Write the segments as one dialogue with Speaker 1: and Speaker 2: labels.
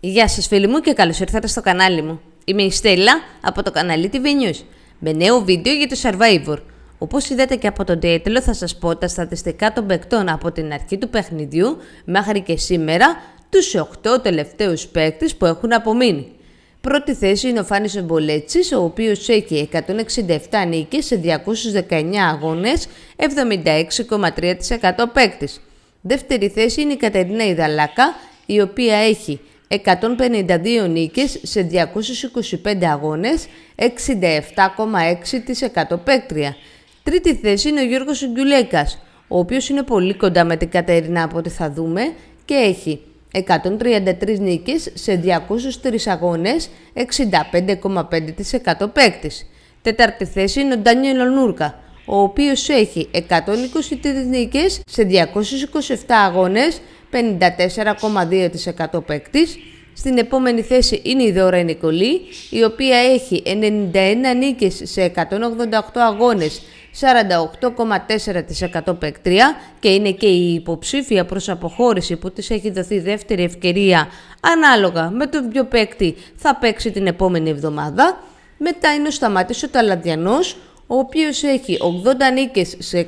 Speaker 1: Γεια σας φίλοι μου και καλώς ήρθατε στο κανάλι μου. Είμαι η Στέλλα από το κανάλι TV News με νέο βίντεο για το Survivor. Όπως είδατε και από τον τίτλο θα σας πω τα στατιστικά των παικτών από την αρχή του παιχνιδιού μέχρι και σήμερα τους 8 τελευταίους παίκτες που έχουν απομείνει. Πρώτη θέση είναι ο Φάνης Εμπολέτσης, ο οποίος έχει 167 νίκες σε 219 αγώνες, 76,3% παίκτης. Δεύτερη θέση είναι η Κατερίνα Ιδαλάκα, η οποία έχει 152 νίκες σε 225 αγώνες, 67,6% παίκτρια. Τρίτη θέση είναι ο Γιώργος Γκιουλέκας, ο οποίος είναι πολύ κοντά με την Κατερινά από ό,τι θα δούμε και έχει 133 νίκες σε 203 αγώνες, 65,5% παίκτης. Τέταρτη θέση είναι ο Ντάνιελ Ονούρκα, ο οποίος έχει 123 νίκες σε 227 αγώνες, 54,2% παίκτης. Στην επόμενη θέση είναι η Δώρα Νικολή, η οποία έχει 91 νίκες σε 188 αγώνες, 48,4% παίκτρια και είναι και η υποψήφια προς αποχώρηση που της έχει δοθεί δεύτερη ευκαιρία ανάλογα με τον ποιο παίκτη θα παίξει την επόμενη εβδομάδα. Μετά είναι ο Σταμάτης ο Ταλαντιανός, ο οποίος έχει 80 νίκες σε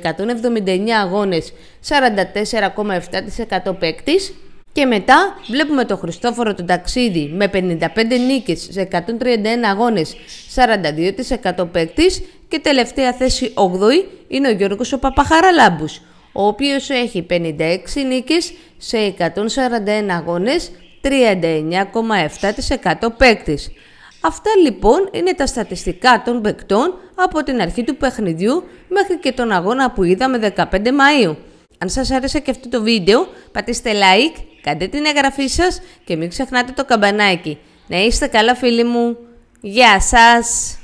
Speaker 1: 179 αγώνες, 44,7% παίκτης. Και μετά βλέπουμε τον Χριστόφορο τον Ταξίδι με 55 νίκες σε 131 αγώνες, 42% παίκτης και τελευταία θέση 8η είναι ο Γιώργος ο Παπαχαραλάμπους, ο οποίος έχει 56 νίκες σε 141 αγώνες, 39,7% παίκτης. Αυτά λοιπόν είναι τα στατιστικά των παικτών από την αρχή του παιχνιδιού μέχρι και τον αγώνα που είδαμε 15 Μαΐου. Αν σας άρεσε και αυτό το βίντεο, πατήστε like, κάντε την εγγραφή σας και μην ξεχνάτε το καμπανάκι. Να είστε καλά φίλοι μου. Γεια σας!